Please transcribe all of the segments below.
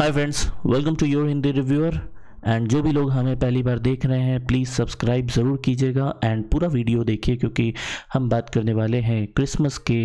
Hi friends welcome to your Hindi reviewer and जो भी लोग हमें पहली बार देख रहे हैं प्लीज़ सब्सक्राइब ज़रूर कीजिएगा एंड पूरा वीडियो देखिए क्योंकि हम बात करने वाले हैं क्रिसमस के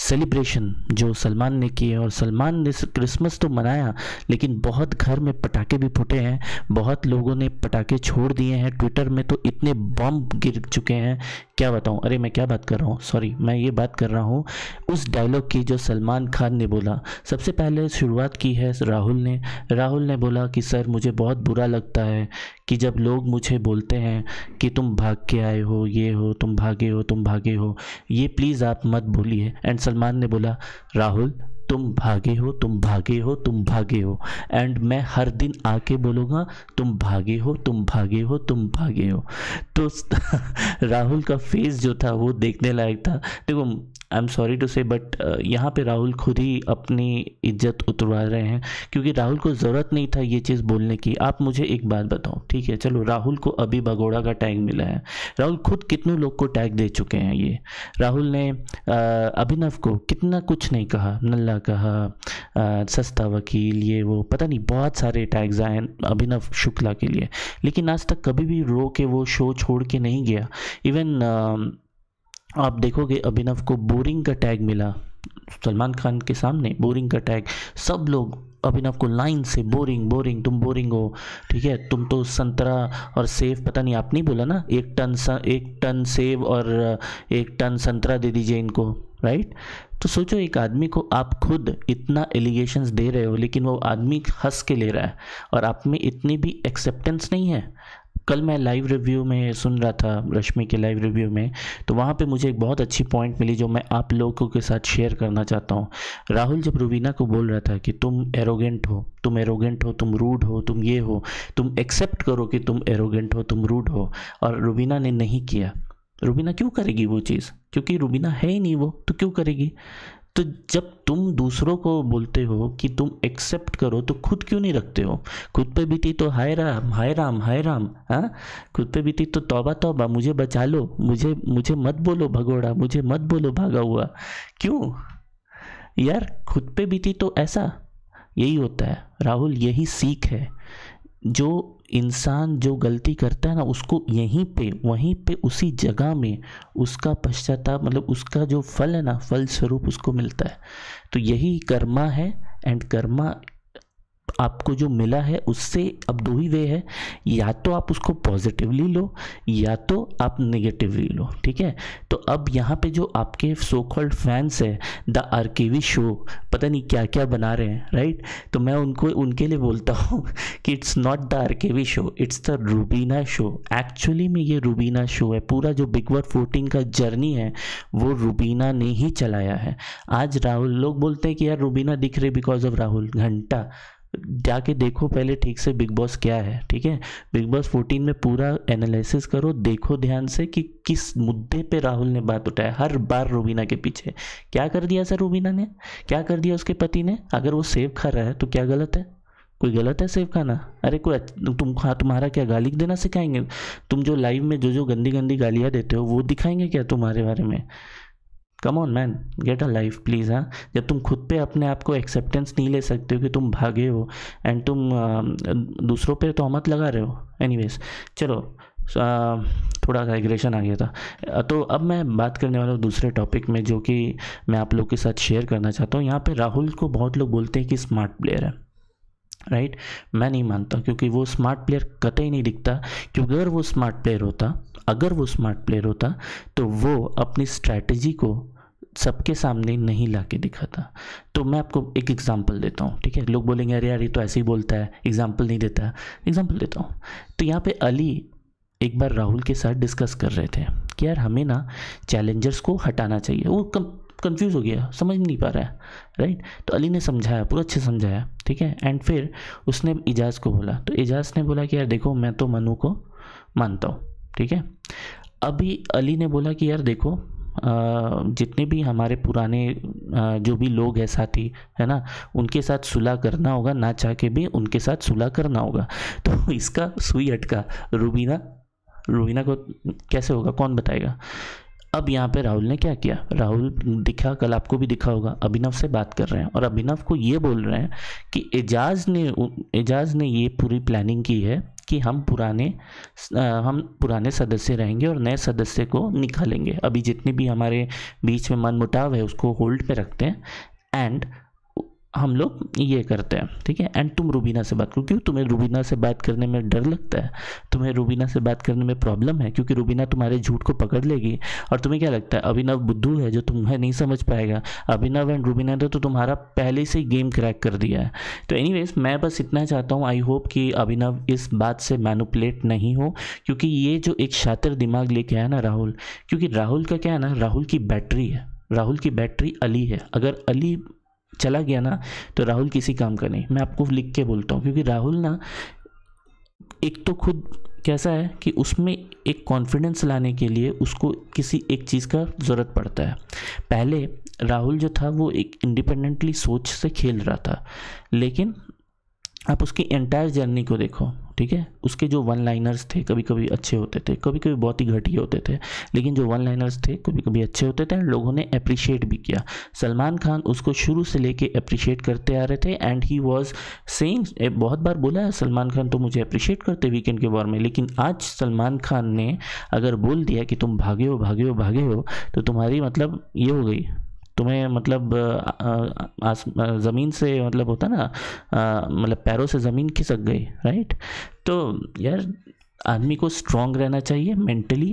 सेलिब्रेशन जो सलमान ने किए और सलमान ने क्रिसमस तो मनाया लेकिन बहुत घर में पटाखे भी फूटे हैं बहुत लोगों ने पटाखे छोड़ दिए हैं ट्विटर में तो इतने बम गिर चुके हैं क्या बताऊं अरे मैं क्या बात कर रहा हूँ सॉरी मैं ये बात कर रहा हूँ उस डायलॉग की जो सलमान खान ने बोला सबसे पहले शुरुआत की है राहुल ने राहुल ने बोला कि सर मुझे बहुत बुरा लगता है कि जब लोग मुझे बोलते हैं कि तुम भाग के आए हो ये हो तुम भागे हो तुम भागे हो ये प्लीज़ आप मत भूलिए एंड सलमान ने बोला राहुल तुम भागे हो तुम भागे हो तुम भागे हो एंड मैं हर दिन आके बोलूँगा तुम भागे हो तुम भागे हो तुम भागे हो तो राहुल का फेस जो था वो देखने लायक था देखो I am sorry to say but यहाँ पे राहुल खुद ही अपनी इज्जत उतरवा रहे हैं क्योंकि राहुल को ज़रूरत नहीं था ये चीज़ बोलने की आप मुझे एक बात बताओ ठीक है चलो राहुल को अभी भगोड़ा का टैग मिला है राहुल खुद कितने लोग को टैग दे चुके हैं ये राहुल ने अभिनव को कितना कुछ नहीं कहा नल्ला कहा आ, सस्ता वकील ये वो पता नहीं बहुत सारे टैग्स आए अभिनव शुक्ला के लिए लेकिन आज तक कभी भी रो के वो शो छोड़ के नहीं गया इवन आप देखोगे अभिनव को बोरिंग का टैग मिला सलमान खान के सामने बोरिंग का टैग सब लोग अभिनव को लाइन से बोरिंग बोरिंग तुम बोरिंग हो ठीक है तुम तो संतरा और सेब पता नहीं आपने बोला ना एक टन एक टन सेब और एक टन संतरा दे दीजिए इनको राइट तो सोचो एक आदमी को आप खुद इतना एलिगेशंस दे रहे हो लेकिन वो आदमी हंस के ले रहा है और आप में इतनी भी एक्सेप्टेंस नहीं है कल मैं लाइव रिव्यू में सुन रहा था रश्मि के लाइव रिव्यू में तो वहाँ पे मुझे एक बहुत अच्छी पॉइंट मिली जो मैं आप लोगों के साथ शेयर करना चाहता हूँ राहुल जब रुबीना को बोल रहा था कि तुम एरोगेंट हो तुम एरोगेंट हो तुम रूड हो तुम ये हो तुम एक्सेप्ट करो कि तुम एरोगेंट हो तुम रूड हो और रुबीना ने नहीं किया रुबीना क्यों करेगी वो चीज़ क्योंकि रुबीना है ही नहीं वो तो क्यों करेगी तो जब तुम दूसरों को बोलते हो कि तुम एक्सेप्ट करो तो खुद क्यों नहीं रखते हो खुद पे बीती तो हाय राम हाय राम हाय राम हाँ खुद पे बीती तो तौबा तौबा मुझे बचा लो मुझे मुझे मत बोलो भगोड़ा मुझे मत बोलो भागा हुआ क्यों यार खुद पे बीती तो ऐसा यही होता है राहुल यही सीख है जो इंसान जो गलती करता है ना उसको यहीं पे वहीं पे उसी जगह में उसका पश्चाताप मतलब उसका जो फल है ना फल स्वरूप उसको मिलता है तो यही कर्मा है एंड कर्मा आपको जो मिला है उससे अब दो ही वे है या तो आप उसको पॉजिटिवली लो या तो आप नेगेटिवली लो ठीक है तो अब यहाँ पे जो आपके सो कॉल्ड फैंस है द आर शो पता नहीं क्या क्या बना रहे हैं राइट तो मैं उनको उनके लिए बोलता हूँ कि it's not the R show it's the Rubina show actually में ये रूबीना शो है पूरा जो बिग वर फोर्टीन का जर्नी है वो रूबीना ने ही चलाया है आज राहुल लोग बोलते हैं कि यार रूबीना दिख रही बिकॉज ऑफ राहुल घंटा जाके देखो पहले ठीक से बिग बॉस क्या है ठीक है बिग बॉस 14 में पूरा एनालिसिस करो देखो ध्यान से कि किस मुद्दे पे राहुल ने बात उठाया हर बार रूबीना के पीछे क्या कर दिया सर रूबीना ने क्या कर दिया उसके पति ने अगर वो सेब खा रहा है तो क्या गलत है कोई गलत है सेब खाना अरे कोई तुम हाँ तुम्हारा क्या गाली देना सिखाएंगे तुम जो लाइव में जो जो गंदी गंदी गालियाँ देते हो वो दिखाएंगे क्या तुम्हारे बारे में come on man get a life please हाँ जब तुम खुद पे अपने आप को एक्सेप्टेंस नहीं ले सकते हो कि तुम भागे हो एंड तुम दूसरों पे तो मत लगा रहे हो एनीवेज चलो थोड़ा सा एग्रेशन आ गया था तो अब मैं बात करने वाला हूँ दूसरे टॉपिक में जो कि मैं आप लोग के साथ शेयर करना चाहता हूँ यहाँ पे राहुल को बहुत लोग बोलते हैं कि स्मार्ट प्लेयर है राइट right? मैं नहीं मानता क्योंकि वो स्मार्ट प्लेयर कतई नहीं दिखता क्योंकि अगर वो स्मार्ट प्लेयर होता अगर वो स्मार्ट प्लेयर होता तो वो अपनी स्ट्रैटेजी को सबके सामने नहीं ला के दिखाता तो मैं आपको एक एग्जाम्पल देता हूँ ठीक है लोग बोलेंगे अरे यार ये तो ऐसे ही बोलता है एग्जाम्पल नहीं देता है एग्जाम्पल देता हूँ तो यहाँ पे अली एक बार राहुल के साथ डिस्कस कर रहे थे कि यार हमें ना चैलेंजर्स को हटाना चाहिए वो कम कंफ्यूज हो गया समझ नहीं पा रहा है राइट तो अली ने समझाया पूरा अच्छे समझाया ठीक है एंड फिर उसने एजाज को बोला तो एजाज ने बोला कि यार देखो मैं तो मनु को मानता हूँ ठीक है अभी अली ने बोला कि यार देखो जितने भी हमारे पुराने जो भी लोग हैं साथी है ना उनके साथ सुलह करना होगा ना चाह के भी उनके साथ सुलह करना होगा तो इसका सुई अटका रूबीना रूबीना को कैसे होगा कौन बताएगा अब यहाँ पे राहुल ने क्या किया राहुल दिखा कल आपको भी दिखा होगा अभिनव से बात कर रहे हैं और अभिनव को ये बोल रहे हैं कि एजाज ने एजाज ने ये पूरी प्लानिंग की है कि हम पुराने हम पुराने सदस्य रहेंगे और नए सदस्य को निकालेंगे अभी जितने भी हमारे बीच में मन मुटाव है उसको होल्ड पे रखते हैं एंड हम लोग ये करते हैं ठीक है एंड तुम रूबीना से बात करो क्यों तुम्हें रूबीना से बात करने में डर लगता है तुम्हें रूबीना से बात करने में प्रॉब्लम है क्योंकि रूबीना तुम्हारे झूठ को पकड़ लेगी और तुम्हें क्या लगता है अभिनव बुद्धू है जो तुम्हें नहीं समझ पाएगा अभिनव एंड रूबीना ने तो तुम्हारा पहले से ही गेम क्रैक कर दिया है तो एनी मैं बस इतना चाहता हूँ आई होप कि अभिनव इस बात से मैनुपलेट नहीं हो क्योंकि ये जो एक शातिर दिमाग लेके आया ना राहुल क्योंकि राहुल का क्या है ना राहुल की बैटरी है राहुल की बैटरी अली है अगर अली चला गया ना तो राहुल किसी काम का नहीं मैं आपको लिख के बोलता हूँ क्योंकि राहुल ना एक तो खुद कैसा है कि उसमें एक कॉन्फिडेंस लाने के लिए उसको किसी एक चीज़ का ज़रूरत पड़ता है पहले राहुल जो था वो एक इंडिपेंडेंटली सोच से खेल रहा था लेकिन आप उसकी एंटायर जर्नी को देखो ठीक है उसके जो वन लाइनर्स थे कभी कभी अच्छे होते थे कभी कभी बहुत ही घटिए होते थे लेकिन जो वन लाइनर्स थे कभी कभी अच्छे होते थे लोगों ने अप्रिशिएट भी किया सलमान खान उसको शुरू से लेके अप्रिशिएट करते आ रहे थे एंड ही वॉज सेइंग बहुत बार बोला है सलमान खान तो मुझे अप्रिशिएट करते वीकेंड के बारे में लेकिन आज सलमान खान ने अगर बोल दिया कि तुम भागे हो भागे हो भागे हो तो तुम्हारी मतलब ये हो गई तुम्हें मतलब आस ज़मीन से मतलब होता ना मतलब पैरों से ज़मीन खिसक गई राइट तो यार आदमी को स्ट्रांग रहना चाहिए मेंटली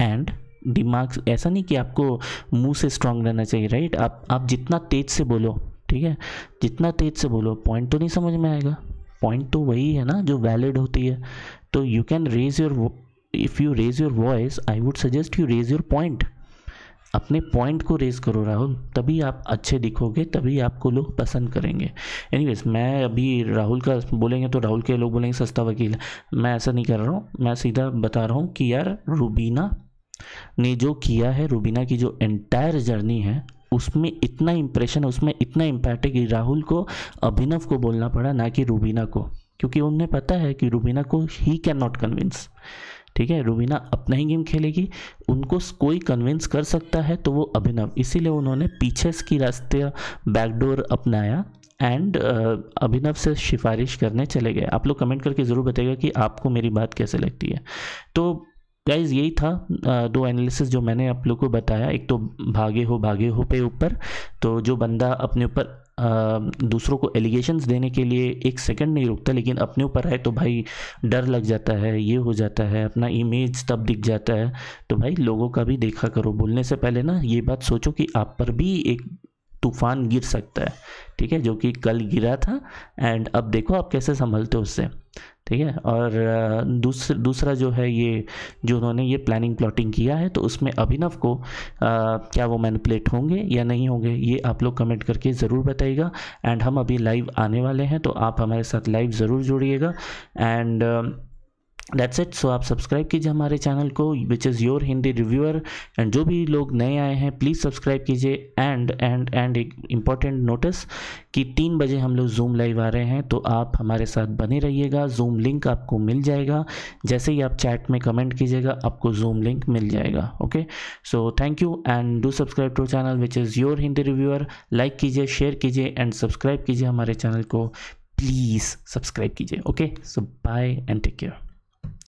एंड दिमाग ऐसा नहीं कि आपको मुंह से स्ट्रांग रहना चाहिए राइट आप आप जितना तेज़ से बोलो ठीक है जितना तेज़ से बोलो पॉइंट तो नहीं समझ में आएगा पॉइंट तो वही है ना जो वैलिड होती है तो you can raise your if you raise your voice I would suggest you raise your point अपने पॉइंट को रेस करो राहुल तभी आप अच्छे दिखोगे तभी आपको लोग पसंद करेंगे एनीवेज मैं अभी राहुल का बोलेंगे तो राहुल के लोग बोलेंगे सस्ता वकील मैं ऐसा नहीं कर रहा हूँ मैं सीधा बता रहा हूँ कि यार रूबीना ने जो किया है रूबीना की जो एंटायर जर्नी है उसमें इतना इम्प्रेशन है उसमें इतना इम्पैक्ट है कि राहुल को अभिनव को बोलना पड़ा ना कि रूबीना को क्योंकि उन्हें पता है कि रूबीना को ही कैन नॉट कन्विंस ठीक है रूबीना अपना ही गेम खेलेगी उनको कोई कन्विंस कर सकता है तो वो अभिनव इसीलिए उन्होंने पीछे की रास्ते बैकडोर अपनाया एंड अभिनव से सिफारिश करने चले गए आप लोग कमेंट करके ज़रूर बताइएगा कि आपको मेरी बात कैसे लगती है तो गाइज यही था दो एनालिसिस जो मैंने आप लोग को बताया एक तो भागे हो भागे हो पे ऊपर तो जो बंदा अपने ऊपर दूसरों को एलिगेशंस देने के लिए एक सेकंड नहीं रुकता लेकिन अपने ऊपर है तो भाई डर लग जाता है ये हो जाता है अपना इमेज तब दिख जाता है तो भाई लोगों का भी देखा करो बोलने से पहले ना ये बात सोचो कि आप पर भी एक तूफान गिर सकता है ठीक है जो कि कल गिरा था एंड अब देखो आप कैसे संभलते हो उससे ठीक है और दूसर, दूसरा जो है ये जो उन्होंने ये प्लानिंग प्लॉटिंग किया है तो उसमें अभिनव को आ, क्या वो मैनिपुलेट होंगे या नहीं होंगे ये आप लोग कमेंट करके ज़रूर बताइएगा एंड हम अभी लाइव आने वाले हैं तो आप हमारे साथ लाइव ज़रूर जुड़िएगा एंड दैट्स इट सो आप सब्सक्राइब कीजिए हमारे चैनल को which is your Hindi reviewer and जो भी लोग नए आए हैं प्लीज़ सब्सक्राइब कीजिए एंड एंड एंड एक इम्पॉर्टेंट नोटिस कि तीन बजे हम लोग जूम लाइव आ रहे हैं तो आप हमारे साथ बने रहिएगा जूम लिंक आपको मिल जाएगा जैसे ही आप चैट में कमेंट कीजिएगा आपको जूम लिंक मिल जाएगा okay so thank you and do subscribe to channel which is your Hindi reviewer like कीजिए शेयर कीजिए एंड सब्सक्राइब कीजिए हमारे चैनल को प्लीज़ सब्सक्राइब कीजिए okay so bye and take care